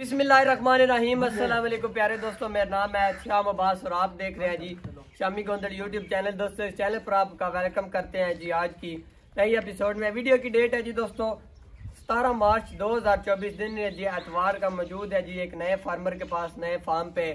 बिस्मिल्लाम प्यारे दोस्तों मेरा नाम है श्याम अब्बास और आप देख रहे हैं जी शामी गोंदल यूट्यूब चैनल दोस्तों इस चैनल पर आपका वेलकम करते हैं जी आज की नई एपिसोड में वीडियो की डेट है जी दोस्तों सतारह मार्च 2024 दिन जी एतवार का मौजूद है जी एक नए फार्मर के पास नए फार्म पे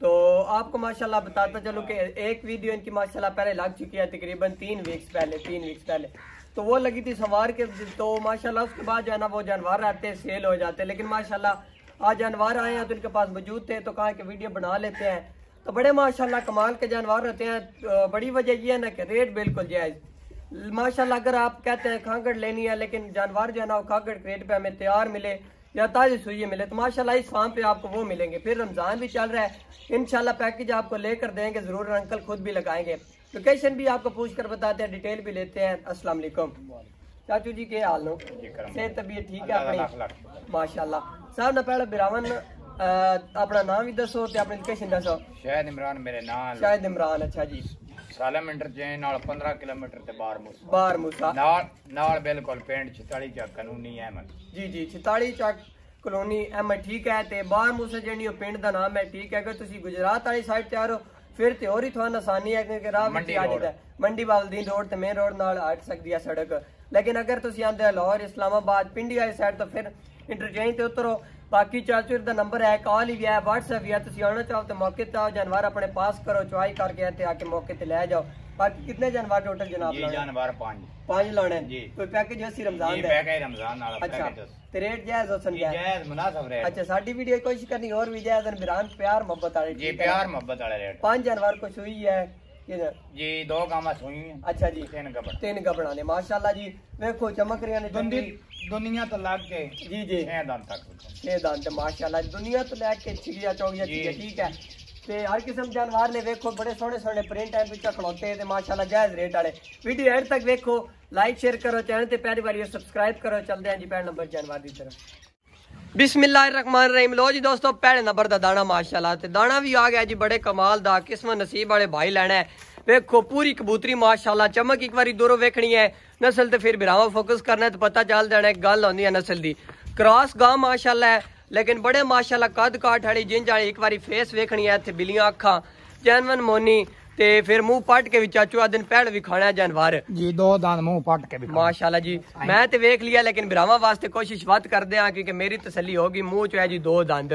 तो आपको माशाल्लाह बताता चलो कि एक वीडियो इनकी माशाल्लाह पहले लग चुकी है तकरीबन तीन वीक्स पहले तीन वीक्स पहले तो वो लगी थी सवार के तो माशाल्लाह उसके बाद जो है ना वो जानवर रहते हैं सेल हो जाते हैं लेकिन माशाल्लाह आज जानवर आए हैं तो इनके पास मौजूद थे तो कहा कि वीडियो बना लेते हैं तो बड़े माशाल्लाह कमाल के जानवर होते हैं तो बड़ी वजह यह है ना कि रेट बिल्कुल जायज़ माशाल्लाह अगर आप कहते हैं खागड़ लेनी है लेकिन जानवर जो है ना वो खागड़ रेट पे हमें तैयार मिले या ताज़ी सुइए मिले तो माशाल्लाह इस फार्म पे आपको वो मिलेंगे फिर रमज़ान भी चल रहा है इनशाला पैकेज आपको लेकर देंगे ज़रूर अंकल खुद भी लगाएंगे लोकेशन भी आपको पूछ कर बताते हैं डिटेल भी लेते हैं असलम ਚਾਚੂ ਜੀ ਕੀ ਹਾਲ ਨੂੰ ਸੇ ਤਬੀਅਤ ਠੀਕ ਹੈ ਆਪਣੀ ਮਾਸ਼ਾਅੱਲਾ ਸਭ ਨਾ ਪਹਿਲਾਂ ਬਿਰਾਵਨ ਆਪਣਾ ਨਾਮ ਵੀ ਦੱਸੋ ਤੇ ਆਪਣੀ ਲੋਕੇਸ਼ਨ ਦੱਸੋ ਸ਼ਾਇਦ ਇਮਰਾਨ ਮੇਰੇ ਨਾਲ ਸ਼ਾਇਦ ਇਮਰਾਨ ਅੱਛਾ ਜੀ ਸਾਲਮ ਇੰਟਰਚੇਂਜ ਨਾਲ 15 ਕਿਲੋਮੀਟਰ ਤੇ ਬਾਰ ਮੂਸਾ ਬਾਰ ਮੂਸਾ ਨਾਲ ਨਾਲ ਬਿਲਕੁਲ ਪਿੰਡ 46 ਚੱਕ ਕਾਨੂੰਨੀ ਅਹਿਮਦ ਜੀ ਜੀ 46 ਚੱਕ ਕਲੋਨੀ ਐਮ ਠੀਕ ਹੈ ਤੇ ਬਾਰ ਮੂਸਾ ਜਿਹੜੀ ਉਹ ਪਿੰਡ ਦਾ ਨਾਮ ਹੈ ਠੀਕ ਹੈ ਕਿ ਤੁਸੀਂ ਗੁਜਰਾਤ ਵਾਲੀ ਸਾਈਡ ਤੇ ਆਰੋ ਫਿਰ ਤੇ ਹੋਰ ਹੀ ਤੁਹਾਨੂੰ ਆਸਾਨੀ ਹੈ ਕਿਉਂਕਿ ਰਾਹ ਵਿੱਚ ਆ ਜਾਂਦਾ ਮੰਡੀ ਬਾਵਲਦੀਨ ਰੋਡ ਤੇ ਮੇਨ ਰੋਡ ਨਾਲ ਹਟ ਸਕਦੀ ਹੈ ਸੜਕ लेकिन अगर तुम आते लाहौर इस्लामाबाद पिंडी वाली ਸਾਈਡ तो फिर इंटरचेंज से उतरो बाकी ਚਾਚੂਰ का नंबर है कॉल ही है WhatsApp भी है तुम आना चाहो तो मौके ਤੇ आओ जानवर अपने पास करो चुआई करके इतने आके मौके ਮੌਕੇ लै जाओ बाकी कितने जानवर टोटल जनाब जानवर पांच पांच लाने कोई पैकेज है रमजान का पैकेज रमजान वाला अच्छा रेट जायज हो जायज जायज मुनासिब रेट अच्छा साडी वीडियो कोशिश करनी और भी जायज बिरान प्यार मोहब्बत वाले जी प्यार मोहब्बत वाले रेट पांच जानवर कुछ हुई है ਜਾਨਵਰ ਨੇ ਵੇਖੋ ਬੜੇ ਸੋਹਣੇ ਸੋਹਣੇ ਪ੍ਰਿੰਟ ਐਂਡ ਵਿੱਚ ਖਲੋਤੇ ਤੇ ਮਾਸ਼ਾਅੱਲਾ ਜਾਇਜ਼ ਰੇਟ ਵਾਲੇ ਵੀਡੀਓ ਐਂਡ ਤੱਕ ਵੇਖੋ ਲਾਈਕ ਸ਼ੇਅਰ ਕਰੋ ਚੈਨਲ ਤੇ ਪਹਿਲੀ ਵਾਰੀ ਸਬਸਕ੍ਰਾਈਬ ਕਰੋ ਚਲਦੇ ਆਂ ਜੀ ਪੈਣ ਨੰਬਰ ਜਾਨਵਰ ਦੀ ਤਰਫ बिस्मिल्लाम लो जी दोस्तों भैने का दाना माशाल्लाह ते दाना भी आ गया जी बड़े कमाल दा किस्म नसीब वाले भाई लैना है वेखो पूरी कबूतरी माशाल्लाह चमक एक बारी दूरों वेखनी है नस्ल तो फिर बिरावा फोकस करना तो पता चल जाना गल आ नस्ल की क्रॉस गांव माशाला है लेकिन बड़े माशाला कद काट आई जिंज आई एक बार फेस वेखनी है इतने बिलियां अखा जैनवन मोनी ਤੇ ਫਿਰ ਮੂੰਹ ਪੱਟ ਕੇ ਵੀ ਚਾਚੂ ਆ ਦਿਨ ਪਹਿਲ ਵੀ ਖਾਣਾ ਜਾਨਵਰ ਜੀ ਦੋ ਦਾਨ ਮੂੰਹ ਪੱਟ ਕੇ ਵੀ ਮਾਸ਼ਾਅੱਲਾ ਜੀ ਮੈਂ ਤੇ ਵੇਖ ਲਿਆ ਲੇਕਿਨ ਬਰਾਵਾ ਵਾਸਤੇ ਕੋਸ਼ਿਸ਼ ਵੱਧ ਕਰਦੇ ਆ ਕਿਉਂਕਿ ਮੇਰੀ ਤਸੱਲੀ ਹੋ ਗਈ ਮੂੰਹ ਚ ਹੈ ਜੀ ਦੋ ਦੰਦ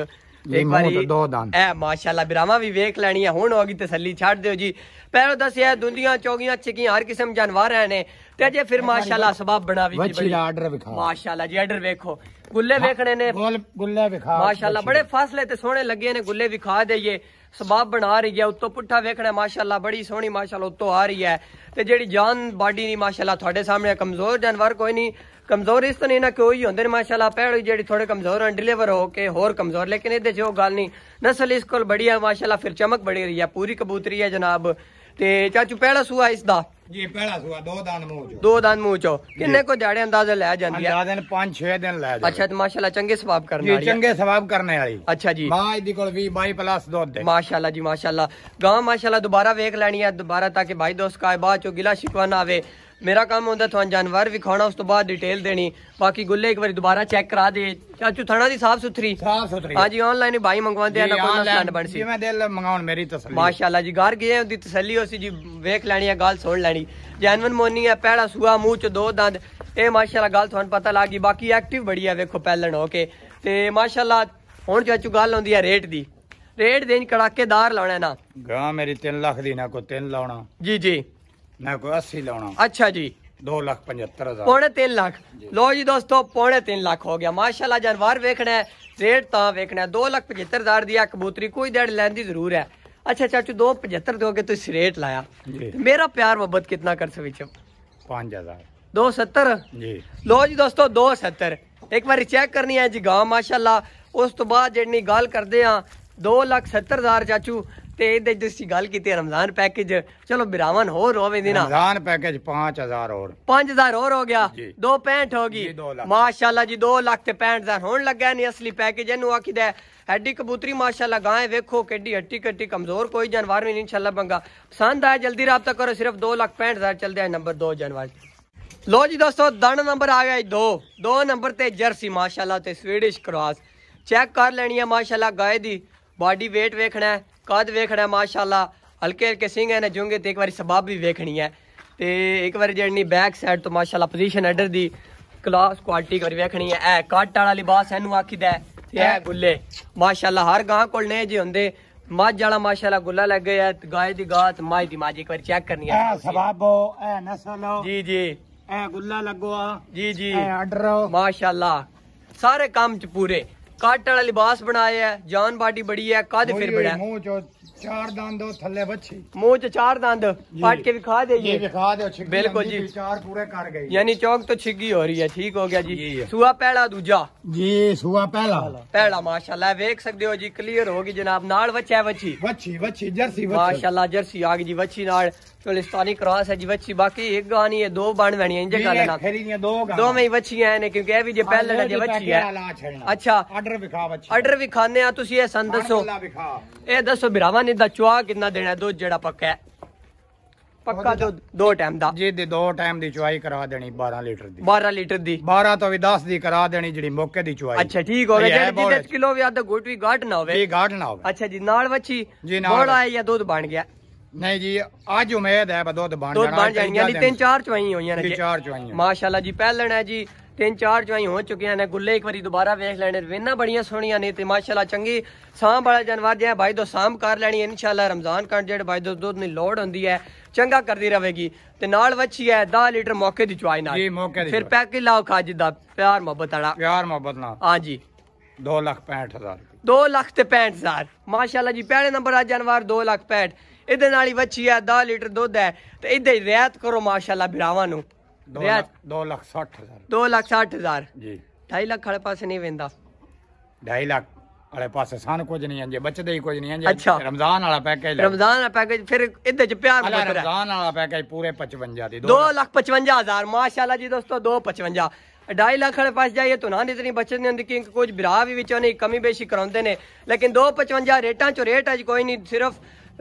ਇੱਕ ਵਾਰੀ ਦੋ ਦੰਦ ਐ ਮਾਸ਼ਾਅੱਲਾ ਬਰਾਵਾ ਵੀ ਵੇਖ ਲੈਣੀ ਆ ਹੁਣ ਹੋ ਗਈ ਤਸੱਲੀ ਛੱਡ ਦਿਓ ਜੀ ਪਹਿਲਾਂ ਦੱਸਿਆ ਦੁੰਦੀਆਂ ਚੌਗੀਆਂ ਚਿਕੀਆਂ ਹਰ ਕਿਸਮ ਜਾਨਵਰ ਨੇ ਤੇ ਜੇ ਫਿਰ ਮਾਸ਼ਾਅੱਲਾ ਸਬਾਬ ਬਣਾ ਵੀ ਬੱਚੀ ਆਰਡਰ ਵਿਖਾ ਮਾਸ਼ਾਅੱਲਾ ਜੀ ਆਰਡਰ ਵੇਖੋ ਗੁੱਲੇ ਵੇਖਣੇ ਨੇ ਗੁੱਲ ਗੁੱਲੇ ਵਿਖਾ ਮਾਸ਼ਾਅੱਲਾ ਬੜੇ ਫਾਸਲੇ ਤੇ ਸੋਹਣੇ ਲੱਗੇ ਨੇ ਗੁੱਲੇ ਵਿਖਾ ਦੇਈਏ ਸਬਾਬ ਬਣਾ ਰਹੀ ਹੈ ਉੱਤੋਂ ਪੁੱਠਾ ਵੇਖਣਾ ਮਾਸ਼ਾਅੱਲਾ ਬੜੀ ਸੋਹਣੀ ਮਾਸ਼ਾਅੱਲਾ ਉੱਤੋਂ ਆ ਰਹੀ ਹੈ ਤੇ ਜਿਹੜੀ ਜਾਨ ਬਾਡੀ ਨਹੀਂ ਮਾਸ਼ਾਅੱਲਾ ਤੁਹਾਡੇ ਸਾਹਮਣੇ ਕਮਜ਼ੋਰ ਜਾਨਵਰ ਕੋਈ ਨਹੀਂ ਕਮਜ਼ੋਰ ਇਸ ਤੋਂ ਨਾ ਕੋਈ ਹੁੰਦੇ ਨੇ ਮਾਸ਼ਾਅੱਲਾ ਪੈੜ ਜਿਹੜੀ ਥੋੜੇ ਕਮਜ਼ੋਰ ਹਨ ਡਿਲੀਵਰ ਹੋ ਕੇ ਹੋਰ ਕਮਜ਼ੋਰ ਲੇਕਿਨ ਇਹਦੇ ਜੋ ਗੱਲ ਨਹੀਂ ਨਸਲ ਇਸ ਕੋਲ ਬੜੀ ਹੈ ਮਾਸ਼ਾਅੱਲਾ ਫਿਰ ਚਮਕ ਬੜੀ ਰਹੀ ਹੈ ਪੂਰੀ ਕਬੂਤਰੀ ਹੈ ਜਨਾਬ ਤੇ ਚਾਚੂ ਪਹਿਲਾ ਸੂਆ ਇਸ ਦਾ ਜੀ ਪਹਿਲਾ ਸੂਆ ਦੋ ਦਾਨ ਮੂੰਹ ਚੋ ਦੋ ਦਾਨ ਮੂੰਹ ਚੋ ਕਿੰਨੇ ਕੋ ਜਾੜੇ ਅੰਦਾਜ਼ੇ ਲੈ ਜਾਂਦੀ ਹੈ ਅੰਦਾਜ਼ੇ 5-6 ਦਿਨ ਲੈ ਜਾਂਦੀ ਅੱਛਾ ਤੇ ਮਾਸ਼ਾਅੱਲਾ ਚੰਗੇ ਸਵਾਬ ਕਰਨ ਵਾਲੀ ਜੀ ਚੰਗੇ ਸਵਾਬ ਕਰਨੇ ਵਾਲੀ ਅੱਛਾ ਜੀ ਮਾਂ ਦੀ ਕੋਲ 20 22 ਪਲੱਸ ਦੁੱਧ ਹੈ ਮਾਸ਼ਾਅੱਲਾ ਜੀ ਮਾਸ਼ਾਅੱਲਾ ਗਾਂ ਮਾਸ਼ਾਅੱਲਾ ਦੁਬਾਰਾ ਵੇਖ ਲੈਣੀ ਹੈ ਦੁਬਾਰਾ ਤਾਂ ਕਿ ਭਾਈ ਦੋਸਤ ਕਾ ਬਾਅਦ ਚੋ ਗਿਲਾ ਸ਼ਿਕਵਾ ਨਾ ਆਵੇ ਮੇਰਾ ਕੰਮ ਹੁੰਦਾ ਤੁਹਾਨੂੰ ਜਾਨਵਰ ਵਿਖਾਉਣਾ ਉਸ ਤੋਂ ਬਾਅਦ ਡਿਟੇਲ ਦੇਣੀ ਬਾਕੀ ਗੁੱਲੇ ਇੱਕ ਵਾਰੀ ਦੁਬਾਰਾ ਚੈੱਕ ਕਰਾ ਦੇ ਚਾਚੂ ਥਣਾ ਦੀ ਸਾਫ ਸੁਥਰੀ ਸਾਫ ਸੁਥਰੀ ਹਾਂਜੀ ਆਨਲਾਈਨ ਹੀ ਬਾਈ ਮੰਗਵਾਉਂਦੇ ਆ ਨਾ ਕੋਈ ਨੁਕਸਾਨ ਬਣ ਸੀ ਜਿਵੇਂ ਦਿਲ ਮੰਗਾਉਣ ਮੇਰੀ ਤਸੱਲੀ ਮਾਸ਼ਾਅੱਲਾ ਜੀ ਘਰ ਗਏ ਉਹਦੀ ਤਸੱਲੀ ਹੋ ਸੀ ਜੀ ਵੇਖ ਲੈਣੀ ਆ ਗੱਲ ਸੁਣ ਲੈਣੀ ਜੈਨੂਨ ਮੋਨੀ ਆ ਪਹਿਲਾ ਸੂਆ ਮੂੰਹ ਚ ਦੋ ਦੰਦ ਇਹ ਮਾਸ਼ਾਅੱਲਾ ਗੱਲ ਤੁਹਾਨੂੰ ਪਤਾ ਲੱਗ ਗਈ ਬਾਕੀ ਐਕਟਿਵ ਬੜੀਆ ਵੇਖੋ ਪਹਿਲਣ ਹੋ ਕੇ ਤੇ ਮਾਸ਼ਾਅੱਲਾ ਹੁਣ ਚਾਚੂ ਗੱਲ ਆਉਂਦੀ ਆ ਰੇਟ ਦੀ ਰੇਟ ਦੇਣ ਕੜਾਕੇਦਾਰ ਲਾਉਣਾ ਨਾ ਗਾਂ ਮੇਰੀ 3 ਲੱਖ ਦੀ ਨਾ ਕੋ 3 ਲਾਉਣਾ ਜੀ ਜੀ ਮੈਂ ਕੋਈ 80 ਲਾਉਣਾ ਅੱਛਾ ਜੀ 2 ਲੱਖ 75000 ਪੌਣੇ 3 ਲੱਖ ਲੋ ਜੀ ਦੋਸਤੋ ਪੌਣੇ 3 ਲੱਖ ਹੋ ਗਿਆ ਮਾਸ਼ਾਅੱਲਾ ਜਾਨਵਰ ਵੇਖਣਾ ਹੈ ਰੇਟ ਤਾਂ ਵੇਖਣਾ 2 ਲੱਖ 75000 ਦੀ ਆ ਕਬੂਤਰੀ ਕੋਈ ਡੇਢ ਲੈਣ ਦੀ ਜ਼ਰੂਰ ਹੈ ਅੱਛਾ ਚਾਚੂ 275 ਦੋਗੇ ਤੁਸੀਂ ਰੇਟ ਲਾਇਆ ਮੇਰਾ ਪਿਆਰ ਮੁਹੱਬਤ ਕਿੰਨਾ ਕਰ ਸਕੇ 5000 270 ਜੀ ਲੋ ਜੀ ਦੋਸਤੋ 270 ਇੱਕ ਵਾਰੀ ਚੈੱਕ ਕਰਨੀ ਹੈ ਜੀ ਗਾ ਮਾਸ਼ਾਅੱਲਾ ਉਸ ਤੋਂ ਬਾਅਦ ਜਿਹੜੀ ਗੱਲ ਕਰਦੇ ਆ 2 ਲੱਖ 70000 ਚਾਚੂ ਤੇ ਇਹਦੇ ਤੁਸੀਂ ਗੱਲ ਕੀਤੀ ਰਮਜ਼ਾਨ ਪੈਕੇਜ ਚਲੋ ਬਿਰਾਵਨ ਹੋਰ ਹੋਵੇ ਦਿਨਾ ਰਮਜ਼ਾਨ ਪੈਕੇਜ 5000 ਹੋਰ 5000 ਹੋਰ ਹੋ ਗਿਆ 265 ਹੋ ਗਈ ਮਾਸ਼ਾਅੱਲਾ ਜੀ 2 ਲੱਖ ਤੇ 65000 ਹੋਣ ਲੱਗਾ ਨਹੀਂ ਅਸਲੀ ਪੈਕੇਜ ਇਹਨੂੰ ਆਖੀਦਾ ਐਡੀ ਕਬੂਤਰੀ ਮਾਸ਼ਾਅੱਲਾ ਗਾਂ ਵੇਖੋ ਕਿੱਡੀ ਹੱਟੀ ਕੱਟੀ ਕਮਜ਼ੋਰ ਕੋਈ ਜਾਨਵਰ ਨਹੀਂ ਇਨਸ਼ਾਅੱਲਾ ਬੰਗਾ ਪਸੰਦ ਆਇਆ ਜਲਦੀ رابطہ ਕਰੋ ਸਿਰਫ 2 ਲੱਖ 65000 ਚੱਲਦੇ ਆ ਨੰਬਰ 2 ਜਾਨਵਰ ਲੋ ਜੀ ਦੋਸਤੋ ਦਣ ਨੰਬਰ ਆ ਗਿਆ 2 2 ਨੰਬਰ ਤੇ ਜਰਸੀ ਮਾਸ਼ਾਅੱਲਾ ਤੇ ਸਵੀਡਿਸ਼ ਕਰਾਸ ਚੈੱਕ ਕਰ ਲੈਣੀ ਹੈ ਮਾਸ਼ਾਅੱਲਾ ਗਾਏ ਦੀ ਬਾਡੀ weight ਵੇਖਣਾ ਕਾਦ ਵੇਖਣਾ ਮਾਸ਼ਾਅੱਲਾ ਹਲਕੇ ਹਲਕੇ ਸਿੰਘ ਨੇ ਜੁੰਗੇ ਤੇ ਇੱਕ ਵਾਰੀ ਸਬਾਬ ਵੀ ਵੇਖਣੀ ਹੈ ਤੇ ਇੱਕ ਵਾਰੀ ਜਿਹੜੀ ਬੈਕ ਸਾਈਡ ਤੋਂ ਮਾਸ਼ਾਅੱਲਾ ਪੋਜੀਸ਼ਨ ਐਡਰ ਦੀ ਕਲਾਸ ਕੁਆਲਿਟੀ ਕਰ ਵੇਖਣੀ ਹੈ ਇਹ ਕੱਟ ਵਾਲਾ ਲਿਬਾਸ ਇਹਨੂੰ ਆਖੀਦਾ ਤੇ ਇਹ ਗੁੱਲੇ ਮਾਸ਼ਾਅੱਲਾ ਹਰ ਗਾਂ ਕੋਲ ਨੇ ਜੇ ਹੁੰਦੇ ਮੱਝ ਵਾਲਾ ਮਾਸ਼ਾਅੱਲਾ ਗੁੱਲਾ ਲੱਗ ਗਿਆ ਗਾਏ ਦੀ ਗਾਤ ਮਾਈ ਦੀ ਮਾਜੀ ਇੱਕ ਵਾਰੀ ਚੈੱਕ ਕਰਨੀ ਹੈ ਸਬਾਬੋ ਇਹ ਨਸਲੋ ਜੀ ਜੀ ਇਹ ਗੁੱਲਾ ਲੱਗੋ ਆ ਜੀ ਜੀ ਇਹ ਆਰਡਰ ਮਾਸ਼ਾਅੱਲਾ ਸਾਰੇ ਕੰਮ ਚ ਪੂਰੇ कट आला लिबास बनाया जान बाटी बड़ी है कद फिर बड़ा है चार ਦੰਦ ਉਹ बच्ची मुंह ਮੂੰਹ ਚ ਚਾਰ ਦੰਦ ਪਾਟ के दिखा देइए दिखा दो छिग्गी बिल्कुल जी चार पूरे कर गए यानी चौक तो छिगी हो रही है ठीक हो गया जी सुआ पहला दूजा जी सुआ पहला पहला माशाल्लाह देख सकते हो जी क्लियर होगी जनाब नाल बच्चा है बच्ची बच्ची बच्ची जर्सी माशाल्लाह जर्सी आ गई जी बच्ची नाल चोलिस्तानी क्रॉस है जी बच्ची बाकी एक गानी है दो बन बनी है जगह लेना दो में ही वच्छियां हैं क्योंकि अभी जो पहले ना जो बच्ची है अच्छा आर्डर भी खा वच्छी आर्डर भी खाने आ तुसी ये सन दसो ए दसो बिरावा ਨੇ ਦਾ ਚੁਆ ਕਿੰਨਾ ਦੇਣਾ ਦੁੱਧ ਜਿਹੜਾ ਪੱਕਾ ਹੈ ਪੱਕਾ ਦੋ ਟਾਈਮ ਦਾ ਜੇ ਦੇ ਦੋ ਟਾਈਮ ਦੀ ਚੁਆਈ ਕਰਾ ਦੇਣੀ 12 ਲੀਟਰ ਦੀ 12 ਲੀਟਰ ਦੀ 12 ਤੋਂ ਵੀ 10 ਦੀ ਕਰਾ ਦੇਣੀ ਜਿਹੜੀ ਮੌਕੇ ਦੀ ਚੁਆਈ ਅੱਛਾ ਠੀਕ ਹੋਵੇ ਜਿਹੜੀ 10 ਕਿਲੋ ਵੀ ਆਦਾ ਗੋਟ ਵੀ ਗਾਟ ਨਾ ਹੋਵੇ ਇਹ ਗਾਟ ਨਾ ਹੋਵੇ ਅੱਛਾ ਜੀ ਨਾਲ ਵੱਛੀ ਬੋੜਾ ਹੈ ਜਾਂ ਦੁੱਧ ਬਣ ਗਿਆ ਨਹੀਂ ਜੀ ਅੱਜ ਉਮੀਦ ਹੈ ਬਦੋਦ ਦੁੱਧ ਬਣ ਜਾਣਾ ਦੁੱਧ ਬਣ ਤਿੰਨ ਚਾਰ ਚੁਆਈਆਂ ਹੋਈਆਂ ਨੇ ਚਾਰ ਚੁਆਈਆਂ ਮਾਸ਼ਾਅੱਲਾ ਜੀ ਪਹਿਲਣ ਹੈ ਜੀ ਤਿੰਨ ਚਾਰ ਚੁਆਈ ਹੋ ਚੁੱਕੀਆਂ ਨੇ ਗੁੱਲੇ ਇੱਕ ਵਾਰੀ ਦੁਬਾਰਾ ਵੇਖ ਲੈਣੇ ਵੇਨਾ ਬੜੀਆਂ ਸੋਹਣੀਆਂ ਨੇ ਤੇ ਮਾਸ਼ਾਅੱਲਾ ਚੰਗੀ ਸਾਂਭ ਵਾਲਾ ਜਾਨਵਰ ਜਿਹੜਾ ਭਾਈ ਦੋ ਸਾਂਭ ਕਰ ਲੈਣੀ ਇਨਸ਼ਾਅੱਲਾ ਰਮਜ਼ਾਨ ਕੰਡ ਜਿਹੜੇ ਭਾਈ ਦੋ ਦੁੱਧ ਦੀ ਲੋੜ ਹੁੰਦੀ ਹੈ ਚੰਗਾ ਕਰਦੀ ਰਹੇਗੀ ਤੇ ਨਾਲ ਵੱਛੀ ਹੈ 10 ਲੀਟਰ ਮੌਕੇ ਦੀ ਚੁਆਈ ਨਾਲ ਜੀ ਮੌਕੇ ਦੀ ਫਿਰ ਪੈਕ ਲਾਓ ਖਾਜ ਦਾ ਪਿਆਰ ਮੁਹੱਬਤ ਵਾਲਾ ਪਿਆਰ ਮੁਹੱਬਤ ਨਾਲ ਹਾਂਜੀ 2 ਲੱਖ 65000 2 ਲੱਖ ਤੇ 65000 ਮਾਸ਼ਾਅੱਲਾ ਜੀ ਪਹਿਲੇ ਨੰਬਰ ਆ ਜਾਨਵਰ 2 ਲੱਖ 65 ਇਹਦੇ ਨਾਲ ਹੀ ਵੱਛੀ ਹੈ 10 ਲੀਟਰ ਦੁੱਧ ਹੈ ਤੇ ਇਹਦੇ ਰਿਆਇਤ ਕਰੋ ਮਾਸ਼ਾਅੱਲਾ ਬਿਰਾਵਾਂ ਨੂੰ दो लख सठ हज़ार जी ढाई लख वाले पासे नहीं वेंदा ढाई लख ਵਾਲੇ ਪਾਸੇ ਸਾਨੂੰ ਕੁਝ ਨਹੀਂ ਆਂਜੇ ਬਚਦੇ ਹੀ ਕੁਝ ਨਹੀਂ ਆਂਜੇ ਰਮਜ਼ਾਨ ਵਾਲਾ ਪੈਕੇਜ ਰਮਜ਼ਾਨ ਵਾਲਾ ਪੈਕੇਜ ਫਿਰ ਇਹਦੇ ਚ ਪਿਆਰ ਮੁਕਰ ਰਮਜ਼ਾਨ ਵਾਲਾ ਪੈਕੇਜ ਪੂਰੇ 55 ਦੀ 2 ਲੱਖ 55000 ਮਾਸ਼ਾਅੱਲਾ ਜੀ ढाई लाख वाले पास जाइए तो ना इतनी बचत नहीं होंगी क्योंकि कुछ बिरा भी कमी बेशी कराते हैं लेकिन दो पचवंजा रेटा चो रेट अज कोई नहीं सिर्फ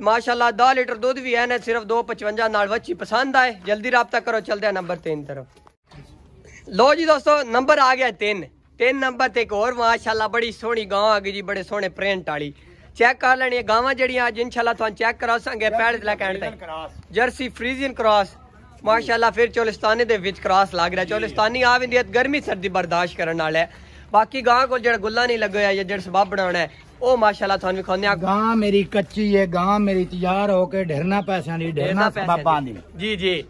ਮਾਸ਼ਾਅੱਲਾ 10 ਲੀਟਰ ਦੁੱਧ ਵੀ ਹੈ ਨਾ ਸਿਰਫ 255 ਨਾਲ ਵੱਛੀ ਪਸੰਦ ਆਏ ਜਲਦੀ رابطہ ਕਰੋ ਚਲਦੇ ਆ ਨੰਬਰ 3 ਤਰਫ ਲੋ ਜੀ ਦੋਸਤੋ ਨੰਬਰ ਆ ਗਿਆ 3 3 ਨੰਬਰ ਤੇ ਇੱਕ ਹੋਰ ਮਾਸ਼ਾਅੱਲਾ ਬੜੀ ਸੋਹਣੀ ਗਾਂ ਆ ਗਈ ਜੀ ਬੜੇ ਸੋਹਣੇ ਪ੍ਰਿੰਟ ਵਾਲੀ ਚੈੱਕ ਕਰ ਲੈਣੀ ਗਾਵਾਂ ਜਿਹੜੀਆਂ ਅੱਜ ਇਨਸ਼ਾਅੱਲਾ ਤੁਹਾਨੂੰ ਚੈੱਕ ਕਰਾਸਾਂਗੇ ਪੈੜ ਦੇ ਕੇ ਤੱਕ ਜਰਸੀ ਫਰੀਜ਼ੀਅਨ ਕ੍ਰਾਸ ਮਾਸ਼ਾਅੱਲਾ ਫਿਰ ਚੋਲਿਸਤਾਨੀ ਦੇ ਵਿੱਚ ਕ੍ਰਾਸ ਲੱਗ ਰਿਹਾ ਚੋਲਿਸਤਾਨੀ ਆ ਵੀ ਵਿੰਦੀਅਤ ਗਰਮੀ ਸਰਦੀ ਬਰਦਾਸ਼ਤ ਕਰਨ ਵਾਲਾ ਹੈ ਬਾਕੀ ਗਾਂ ਕੋਲ ਜਿਹੜਾ ਗੁੱਲਾ ਨਹੀਂ ਲੱਗਿਆ ਜਾਂ ਜਿਹੜਾ ਸਬਾਬ ਬਣਾਉਣਾ ਉਹ ਮਾਸ਼ਾਅੱਲਾ ਤੁਹਾਨੂੰ ਵਿਖਾਉਂਦੇ ਆ ਗਾਂ ਮੇਰੀ ਕੱਚੀ ਹੈ ਗਾਂ ਮੇਰੀ ਤਿਆਰ ਹੋ ਕੇ ਢੇਰਨਾ ਪੈਸਿਆਂ ਦੀ ਢੇਰਨਾ ਬਾਬਾਂ ਦੀ ਜੀ ਜੀ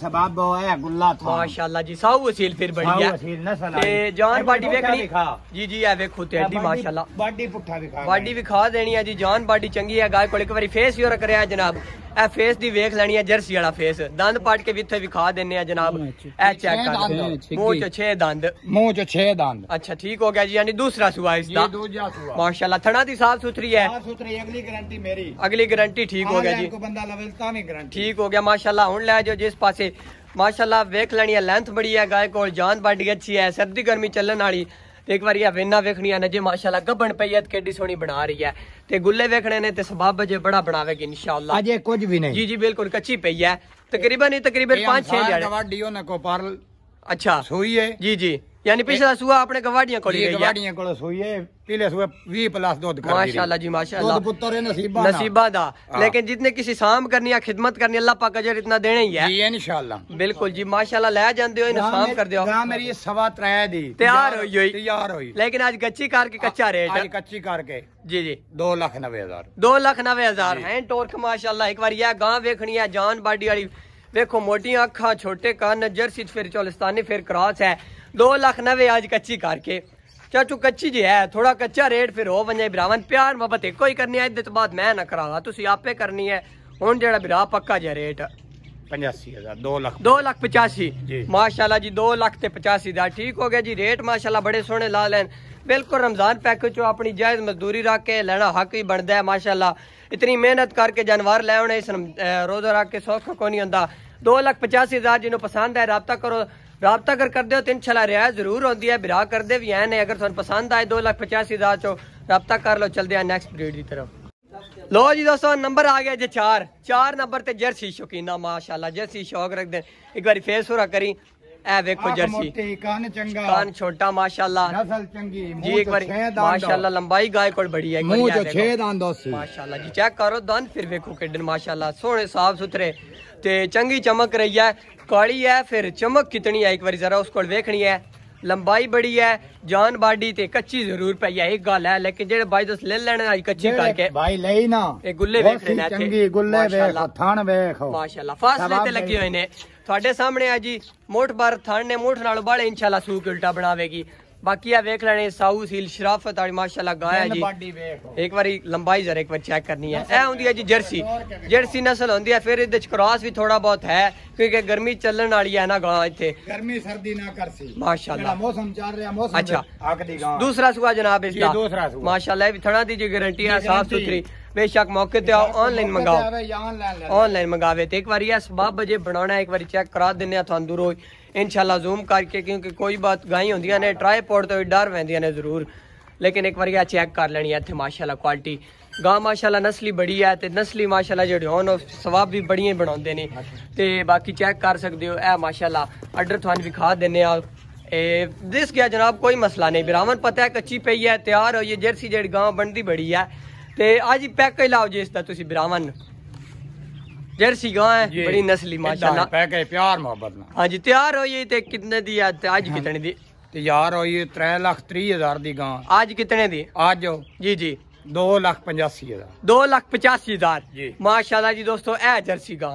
ਸਬਾਬ ਹੋਇਆ ਗੁੱਲਾ ਥਾ ਮਾਸ਼ਾਅੱਲਾ ਜੀ ਸਾਊ ਵਸੀਲ ਫਿਰ ਬੜੀ ਹੈ ਵਸੀਲ ਨਾ ਸਲਾਮ ਤੇ ਜਾਨ ਬਾਡੀ ਵੇਖਣੀ ਜੀ ਜੀ ਇਹ ਵੇਖੋ ਤੇ ਐਡੀ ਮਾਸ਼ਾਅੱਲਾ ਬਾਡੀ ਪੁੱਠਾ ਵਿਖਾ ਬਾਡੀ ਵਿਖਾ ਦੇਣੀ ਹੈ ਜੀ ਜਾਨ ਬਾਡੀ ਚੰਗੀ ਹੈ ਗਾਇ ਕੋਲ ਇੱਕ ਵਾਰੀ ਫੇਸ ਯੋਰ ਕਰਿਆ ਜਨਾਬ ਇਹ ਫੇਸ ਦੀ ਵੇਖ ਲੈਣੀ ਹੈ ਜਰਸੀ ਵਾਲਾ ਫੇਸ ਦੰਦ ਪਾਟ ਕੇ ਵਿੱਥੇ ਵਿਖਾ ਦਿੰਨੇ ਆ ਜਨਾਬ ਇਹ ਚੈੱਕ ਕਰ ਲਓ ਮੂੰਹ ਚ 6 ਦੰਦ ਮੂੰਹ ਚ 6 ਦੰਦ ਅੱਛਾ ਠੀਕ ਹੋ ਗਿਆ ਜੀ ਯਾਨੀ ਦੂਸਰਾ ਸੂਆ ਇਸ ਦਾ ਇਹ ਦੂਜਾ ਸੂਆ ਮਾਸ਼ਾਅੱਲਾ ਥਣਾ ਦੀ ਸਾਫ ਸੁਥਰੀ ਹੈ ਸਾਫ ਸੁਥਰੀ ਅਗਲੀ ਗਾਰੰਟੀ ਮੇਰੀ ਅਗਲੀ ਗਾਰੰਟੀ ਠੀਕ ਹੋ ਗਿਆ ਜੀ ਕੋਈ ਬੰਦਾ ਲਵੇ ਤਾਂ ਨਹੀਂ ਗਾਰੰਟੀ ਠੀਕ ਹੋ ਗਿਆ ਮਾਸ਼ਾਅੱਲਾ ਹੁਣ ਲੈ ਜਾਓ ਜਿਸ पासे माशाल्लाह ਵੇਖ ਲੈਣੀ ਹੈ ਲੈਂਥ ਬੜੀ ਹੈ ਗਾਇ ਕੋਲ ਜਾਨ ਬਾਡੀ ਅੱਛੀ ਹੈ ਸਰਦੀ ਗਰਮੀ ਚੱਲਣ ਵਾਲੀ ਤੇ ਇੱਕ ਵਾਰੀ ਆ ਵੇਨਾ ਵੇਖਣੀ ਆ ਨਜੇ ਮਾਸ਼ਾਅੱਲਾ ਗੱਬਣ ਪਈ ਐ ਕਿੱਡੀ ਸੋਹਣੀ ਬਣਾ ਰਹੀ ਐ ਤੇ ਗੁੱਲੇ ਵੇਖਣੇ ਨੇ ਤੇ ਸਬਾਬ ਜੇ ਬੜਾ ਬਣਾਵੇਗੀ ਇਨਸ਼ਾਅੱਲਾ ਅਜੇ ਕੁਝ ਵੀ ਨਹੀਂ ਜੀ ਜੀ ਬਿਲਕੁਲ ਕੱਚੀ ਪਈ ਐ ਤਕਰੀਬਨ ਹੀ ਤਕਰੀਬਨ 5-6 ਦਿਹਾੜੇ ਵਾਡੀਓ ਨਾ ਕੋ ਪਾਰਲ अच्छा सोई है जी जी यानी पिछला सुबह अपने गवाड़ियां कोली गई गवाड़ियां कोले सोई है पिछले सुबह 20 प्लस दूध कर माशाल्लाह जी माशाल्लाह दूध पुत्र है नसीबा नसीबा दा हाँ। लेकिन जितने किसी शाम करनी है खिदमत करनी अल्लाह पाक अजर इतना देना ही है जी इंशाल्लाह बिल्कुल जी माशाल्लाह ले जांदे हो इन शाम कर दियो हां मेरी ये सवा त्रै दी तैयार होई होई तैयार होई लेकिन आज कच्ची कार के कच्चा रेट आज कच्ची कार के जी जी 2 लाख 90 हजार 2 लाख 90 हजार है टोरक माशाल्लाह एक बार ये गांव देखनी है जान बाडी वाली देखो मोटी अखा छोटे कान जर्सी फिर चौलिस्तानी फिर क्रॉस है दो लाख नवे आज कच्ची कार के चाचू कच्ची जी है थोड़ा कच्चा रेट फिर हो वजे भरावन प्यार मुहब्बत एको ही करनी है तो बाद मैं ना करावा तुसी आपे करनी है हुन जेड़ा भरा पक्का जे रेट पचासी दो लाख दो लाख पचासी माशाल्लाह जी दो लाख गया जी रेट माशाला बड़े सोने ला लैन बिल्कुल रमजान पैकेज चो अपनी जायज मजदूरी रख के लेना हक ही बनता है माशाल्लाह इतनी मेहनत करके जानवर लै होने रोजा रख के सौख को नहीं होंगे दो लाख पचासी हजार जिन्होंने पसंद है रबता करो रबता अगर करते हो छला रिया जरूर आंदी है विराह करते भी हैं अगर थोड़ा पसंद आए दो लख पचास हजार चो रबता कर लो चलते हैं नैक्सट ब्रीड की तरफ लो जी दोस्तों नंबर आ गया जी चार चार नंबर से जर्सी शौकीना माशाला जर्सी शौक रख दे एक बार फेस पूरा करी गाय तो करो दन वेखो किडन माशाला सोने साफ सुथरे ਤੇ ਚੰਗੀ ਚਮਕ ਰਹੀ ਹੈ ਕਾਲੀ ਹੈ ਫਿਰ ਚਮਕ ਕਿਤਨੀ ਹੈ ਇੱਕ ਵਾਰੀ ਜ਼ਰਾ ਉਸ ਕੋਲ ਵੇਖਣੀ ਹੈ ਲੰਬਾਈ ਬੜੀ ਹੈ ਜਾਨ ਬਾਡੀ ਤੇ ਕੱਚੀ ਜ਼ਰੂਰ ਪਈ ਹੈ ਇਹ ਗੱਲ ਹੈ ਲੇਕਿਨ ਜਿਹੜੇ ਬਾਈ ਦਸ ਲੈ ਲੈਣੇ ਅੱਜ ਕੱਚੀ ਕਰਕੇ ਭਾਈ ਲਈ ਨਾ ਇਹ ਗੁੱਲੇ ਵੇਖ ਲੈਣਾ ਇੱਥੇ ਚੰਗੀ ਗੁੱਲੇ ਵੇਖ ਥਣ ਵੇਖ ਮਾਸ਼ਾਅੱਲਾ ਫਾਸਲੇ ਤੇ ਲੱਗੇ ਹੋਏ ਨੇ ਤੁਹਾਡੇ ਸਾਹਮਣੇ ਆ ਜੀ ਮੋਠ ਬਾਰ ਥਣ ਨੇ ਮੋਠ ਨਾਲ ਬਾਲੇ ਇਨਸ਼ਾਅੱਲਾ ਸੂਕ ਉਲਟਾ ਬਣਾਵੇਗੀ ਬਾਕੀ ਆ ਵੇਖ ਲੈਣੇ ਸਾਊ ਸੀਲ ਸ਼ਰਾਫਤ ਵਾਲੀ ਮਾਸ਼ਾਅੱਲਾ ਗਾਇਆ ਜੀ ਇੱਕ ਵਾਰੀ ਲੰਬਾਈ ਜ਼ਰਾ ਇੱਕ ਵਾਰ ਚੈੱਕ ਕਰਨੀ ਹੈ ਇਹ ਹੁੰਦੀ ਹੈ ਜੀ ਜਰਸੀ ਜਰਸੀ ਨਸਲ ਹੁੰਦੀ ਹੈ ਫਿਰ ਇਹਦੇ ਚ ਕ੍ਰਾਸ ਵੀ ਥੋੜਾ ਬਹੁਤ ਹੈ ਕਿਉਂਕਿ ਗਰਮੀ ਚੱਲਣ ਵਾਲੀ ਹੈ ਨਾ ਗਾਂ ਇੱਥੇ ਗਰਮੀ ਸਰਦੀ ਨਾ ਕਰਸੀ ਮਾਸ਼ਾਅੱਲਾ ਮੌਸਮ ਚੱਲ ਰਿਹਾ ਮੌਸਮ ਅੱਛਾ ਅੱਗ ਦੀ ਗਾਂ ਦੂਸਰਾ ਸੁਆ ਜਨਾਬ ਇਸ ਦਾ ਮਾਸ਼ਾਅੱਲਾ ਇਹ ਵੀ ਥਣਾ ਦੀ ਜੀ ਗਾਰੰਟੀ ਹੈ ਸਾਫ ਸੁਥਰੀ ਬੇਸ਼ੱਕ ਮੌਕੇ ਤੇ ਆਓ ਆਨਲਾਈਨ ਮੰਗਾਓ ਆਨਲਾਈਨ ਮੰਗਾਵੇ ਤੇ ਇੱਕ ਵਾਰੀ ਇਹ ਸਬਬ ਜੇ ਬਣਾਉਣਾ ਇੱਕ ਵਾਰੀ ਚੈੱਕ ਕਰਾ ਦਿੰਨੇ ਆ ਤੁਹਾਨੂੰ ਦੂਰੋਂ ਇਨਸ਼ਾਅੱਲਾ ਜ਼ੂਮ ਕਰਕੇ ਕਿਉਂਕਿ ਕੋਈ ਬਾਤ ਗਾਈ ਹੁੰਦੀਆਂ ਨੇ ਟ੍ਰਾਈਪੋਡ ਤੋਂ ਡਰ ਵੈਂਦੀਆਂ ਨੇ ਜ਼ਰੂਰ ਲੇਕਿਨ ਇੱਕ ਵਾਰੀ ਆ ਚੈੱਕ ਕਰ ਲੈਣੀ ਹੈ ਇੱਥੇ ਮਾਸ਼ਾਅੱਲਾ ਕੁਆਲਿਟੀ ਗਾਂ ਮਾਸ਼ਾਅੱਲਾ ਨਸਲੀ ਬੜੀ ਹੈ ਤੇ ਨਸਲੀ ਮਾਸ਼ਾਅੱਲਾ ਜਿਹੜੇ ਹੋਣ ਸਵਾਬ ਵੀ ਬੜੀਆਂ ਬਣਾਉਂਦੇ ਨੇ ਤੇ ਬਾਕੀ ਚੈੱਕ ਕਰ ਸਕਦੇ ਹੋ ਇਹ ਮਾਸ਼ਾਅੱਲਾ ਆਰਡਰ ਤੁਹਾਨੂੰ ਵਿਖਾ ਦਿੰਨੇ ਆ ए, दिस गया जनाब कोई मसला नहीं बिरावन पता है कच्ची पई है तैयार हो ये जर्सी जेड गांव बनती बड़ी है तो अज पैक ही लाओ जी इसका बिरावन जर्सी गांव है बड़ी नस्ली माशाल्लाह पैके प्यार मोहब्बत ना हां जी तैयार होई ते कितने दी आज आज हाँ। कितने दी तैयार होई 3 लाख 30 हजार दी गां आज कितने दी आज जी जी दो लाख पचासी हजार दो लाख पचासी हजार माशाल्लाह जी दोस्तों ए जर्सी गां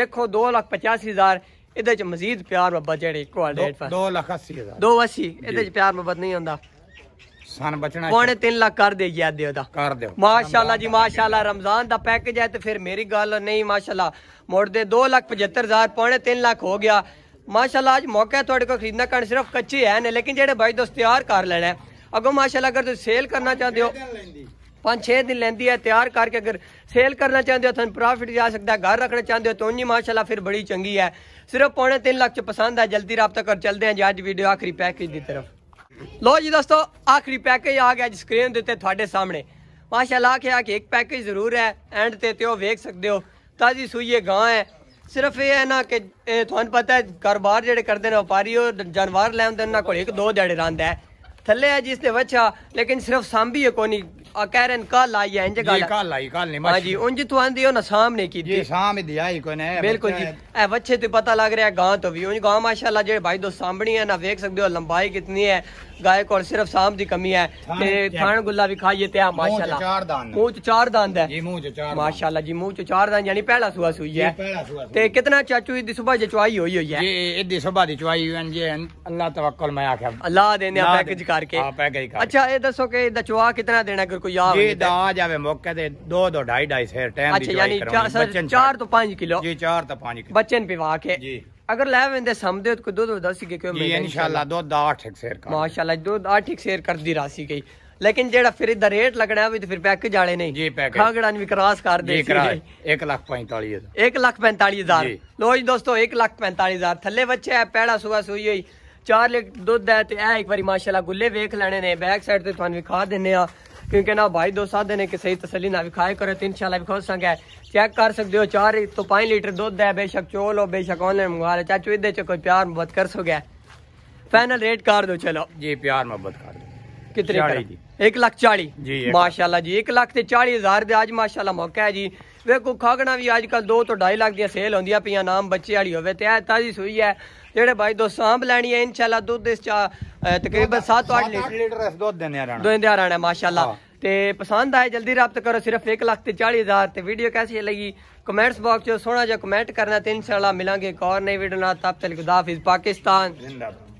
देखो दो लाख पचासी हजार ਇਹਦੇ ਚ ਮਜ਼ੀਦ ਪਿਆਰ ਮੁਹੱਬਤ ਜਿਹੜੀ ਕੋਆਰਡੀਨੇਟ 2 ਲੱਖ 80 ਹਜ਼ਾਰ 280 ਇਹਦੇ ਚ ਪਿਆਰ ਮੁਹੱਬਤ ਨਹੀਂ ਹੁੰਦਾ ਸਾਨੂੰ ਬਚਣਾ ਪੌਣੇ 3 ਲੱਖ ਕਰ ਦੇ ਯਾਦ ਦਿਓ ਦਾ ਕਰ ਦਿਓ ਮਾਸ਼ਾਅੱਲਾ ਜੀ ਮਾਸ਼ਾਅੱਲਾ ਰਮਜ਼ਾਨ ਦਾ ਪੈਕੇਜ ਹੈ ਤੇ ਫਿਰ ਮੇਰੀ ਗੱਲ ਨਹੀਂ ਮਾਸ਼ਾਅੱਲਾ ਮੋੜ 2 ਲੱਖ 75000 ਪੌਣੇ 3 ਲੱਖ ਹੋ ਗਿਆ माशाला आज मौका है थोड़े को खरीदना कारण सिर्फ कच्ची है ने लेकिन जेडे भाई दोस्त तैयार कर लेना है अगो माशाला अगर तुम सेल करना चाहते हो पाँच दिन लेंदी है तैयार करके अगर सेल करना चाहते हो तो प्रॉफिट जा सकता है घर रखना चाहते हो तो उन्हीं माशाला फिर बड़ी चंगी है सिर्फ पौने तीन लाख च पसंद है जल्दी रब कर चलते हैं जी आज वीडियो आखिरी पैकेज की तरफ ਲੋ ਜੀ ਦੋਸਤੋ ਆਖਰੀ ਪੈਕੇਜ ਆ ਗਿਆ ਜੀ ਸਕਰੀਨ ਦੇ ਉੱਤੇ ਤੁਹਾਡੇ ਸਾਹਮਣੇ ਮਾਸ਼ਾਅੱਲਾ ਕਿ ਆ ਕਿ ਇੱਕ ਪੈਕੇਜ ਜ਼ਰੂਰ ਹੈ ਐਂਡ ਤੇ ਤੇ ਉਹ ਵੇਖ ਸਕਦੇ ਹੋ ਤਾਜੀ ਸੂਈਏ ਗਾਂ ਹੈ ਸਿਰਫ ਇਹ ਹੈ ਨਾ ਕਿ ਤੁਹਾਨੂੰ ਪਤਾ ਹੈ ਕਾਰੋਬਾਰ ਜਿਹੜੇ ਕਰਦੇ ਨੇ ਵਪਾਰੀ ਉਹ ਜਾਨਵਰ ਲੈਣ ਦੇ ਉਹਨਾਂ ਕੋਲ ਇੱਕ ਦੋ ਦਿਹਾੜੇ ਰਹਿੰਦਾ ਹੈ ਥੱਲੇ ਹੈ ਜਿਸ ਦੇ ਬੱਚਾ ਲੇਕਿਨ ਸਿਰਫ ਸਾਂਭੀ ਹੈ ਕੋਨੀ कहरन कल है नहीं हां जी उंज तो आंदी हो ना सामने की ये सामने दिया ही कोने बिल्कुल जी ए बच्चे पता लग रहा है गांव तो भी उंज गांव माशाल्लाह भाई सामने है ना देख हो लंबाई कितनी है गाय को सिर्फ शाम की कमी है गुल्ला भी खाइए ते माशाल्लाह चार दांत मुंह चार दांत है मुंह चार माशाल्लाह जी मुंह चार दांत यानी पहला सुबह सुई है ते कितना चाचू दी सुबह जे चवाई हुई है ये सुबह दी चवाई है जे अल्लाह तवक्कुल मैं अल्लाह देने पैकेज करके अच्छा दसो के इदा चवा कितना देना को याद दा आ जावे मौके ते दो दो ढाई ढाई शेर टाइम अच्छा यानी चार चार तो 5 किलो जी चार तो 5 किलो बच्चन पिवा के जी अगर समदे तो दो दो दस के क्यों इंशाल्लाह दो दा आठ एक शेर का माशाल्लाह दो आठ एक शेर कर दी गई लेकिन जेड़ा फिर इधर रेट लगना है तो फिर नहीं जी खागड़ा भी क्रॉस कर दे एक लाख पैंताली हजार एक लाख हजार लो जी दोस्तों एक लाख हजार थले बच्चे है पैड़ा सुबह हुई चार लीटर दुद्ध है तो एक बार माशाला गुले वेख लेने बैक साइड से थानू विखा दिने क्योंकि ना भाई दो साधे ने कि तसली ना विखाए करो तो तीन शाला विखो संग है चेक कर सकते हो चार तो पाँच लीटर दूध है बेशक चोल हो बेशक ऑनलाइन मंगवा लो चाचू इधर कोई प्यार मोहब्बत कर सो गया फाइनल रेट कर दो चलो जी प्यार मोहब्बत कर दो कितने एक लाख चाली जी माशाल्लाह जी एक लाख चाली हजार आज माशाल्लाह मौका है जी वेखो खागना भी अजकल दो तो ढाई लाख देल होंगे पियाँ नाम बच्चे वाली ताजी सूई है जेडे भाई दो सामभ लैनी है इन शाला दुध इस चा तकरीबन सात अठ लीटर लीटर दुध दुआ है माशाला पसंद आए जल्दी रब्त करो सिर्फ एक लाख चाली हजार वीडियो कैसी लगी कमेंट्स बॉक्स सोना जहा कमेंट करना तीन शाला मिलेंगे एक और नई वीडियो तब तक दाफिज पाकिस्तान